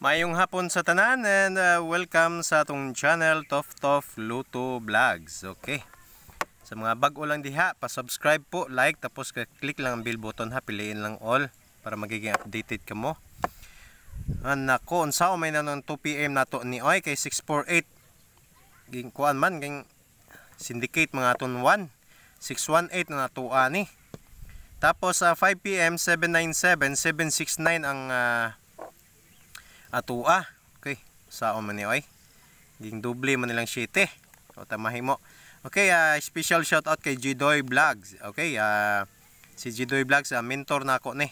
Mayong hapon sa tanan and uh, welcome sa atong channel Tof Tof Luto Vlogs. Okay. Sa mga bago lang diha, pa-subscribe po, like tapos click lang ang bell button ha, piliin lang all para magiging updated ka mo. Ah, nako, unsa may nanon 2 PM nato ni oy kay 648. Ging kuan man ging syndicate mga aton 1 618 na nato ani. Tapos sa uh, 5 PM 797 769 ang uh, atua okay saon man ni oi ging doble man nilang shite o tamahimo okay uh, special shout out kay Jidoy Vlogs okay uh, si Jidoy Vlogs uh, mentor na ako ni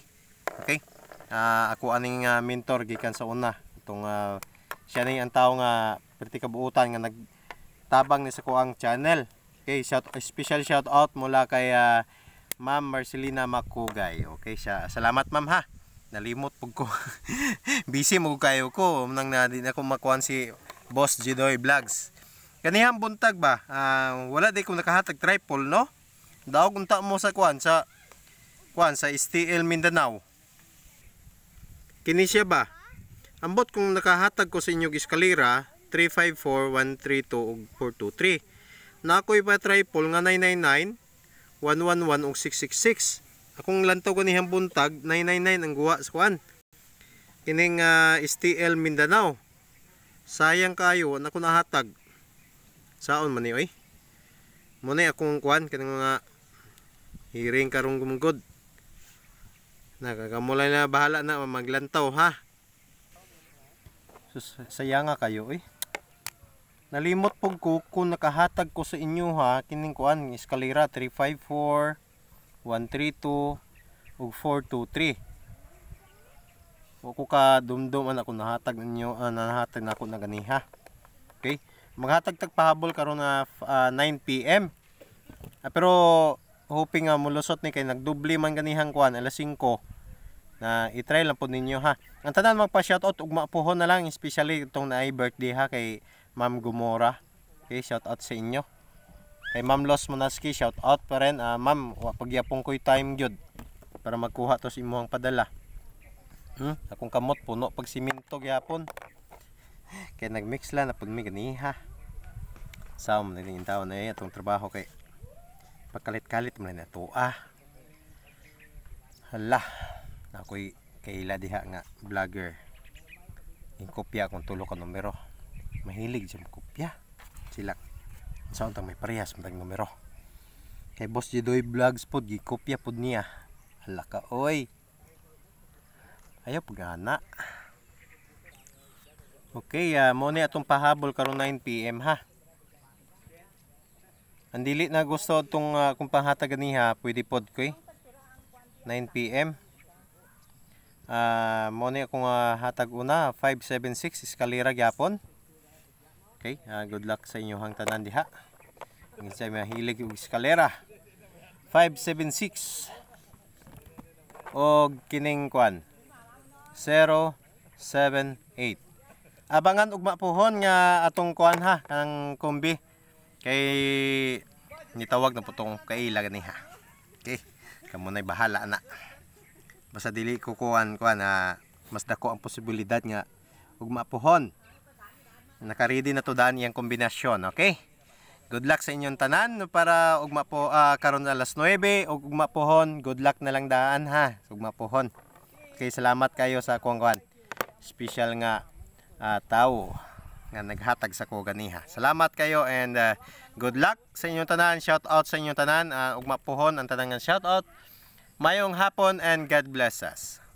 okay uh, ako aning uh, mentor gikan sa una itong uh, siya na ang tao nga perti kabuutan nga nagtabang ni sa kuang channel okay shout special shout out mula kay uh, Ma'am Marcelina Makugay okay siya salamat ma'am ha nalimot pug ko busy mo kayo ko nang na din ako makuan si Boss Jidoy Vlogs kanihang buntag ba uh, wala di ko nakahatag tripod no daog unta mo sa kuan sa kuan sa STL Mindanao kini siya ba ambot kung nakahatag ko sa inyo iskalera 354132 og 423 na ako ipa tripod nga 999 111 og 666 akong lantaw ko niyang buntag 999 ang guwa sa kuan kining uh, ah, STL Mindanao sayang kayo na ko nahatag saon man ni oy ni akong kuan kining mga hiring karong gumugod nakakamulay na bahala na maglantaw ha Sus, sayang nga kayo eh nalimot pong ko kung nakahatag ko sa inyo ha kining kuan eskalera 354 132 ug 423 wa ko ka dumdum ana ko nahatag ninyo uh, nahatag na ako na ganiha okay maghatag tag pahabol karon na uh, ah, 9 pm uh, ah, pero hoping nga uh, mulusot ni kay nagdubli man ganihang kuan alas 5 na i-try lang po ninyo ha. Ang tanan magpa shoutout ug mapuho na lang especially itong na birthday ha kay Ma'am Gumora. Okay, shoutout sa inyo. Kay Ma'am Los Monaski, shout out pa rin. Uh, Ma'am, pagyapong ko'y time gyud para magkuha to si imong padala. Hmm? Akong kamot puno pag siminto gyapon. Kay nagmix la na pud mi ganiha. Saom na ning taon ay atong trabaho kay pagkalit-kalit man na to ah. Hala, ako'y kaila diha nga vlogger. Yung kopya akong tulo ka numero. Mahilig sa kopya. Silak sa untang may parehas matang numero kay boss Jidoy vlogs pod gikopya pod niya hala ka oy ayaw pagana okay uh, mo ni atong pahabol karon 9pm ha ang dili na gusto itong uh, kung pahatag niya pwede pod ko eh 9pm uh, ah, mo ni akong uh, hatag una 576 eskalera gyapon Okay, uh, good luck sa inyong tanan diha. Ang isa hilig yung eskalera. 576 o kining kwan 078 Abangan ugma pohon nga atong kwan ha ang kombi kay nitawag na putong kailag ni ha. Okay, kamo na bahala na. Basta dili ko kuan kuan ha, ah, mas dako ang posibilidad nga ugma pohon Naka-ready na to daan iyang kombinasyon, okay? Good luck sa inyong tanan para ugma po uh, karon alas 9 ug ugma pohon. Good luck na lang daan ha. Ugma pohon. Okay, salamat kayo sa kuwang kuan. Special nga uh, tao nga naghatag sa ko ganiha. Salamat kayo and uh, good luck sa inyong tanan. Shout out sa inyong tanan. Uh, ugma pohon ang tanan shout out. Mayong hapon and God bless us.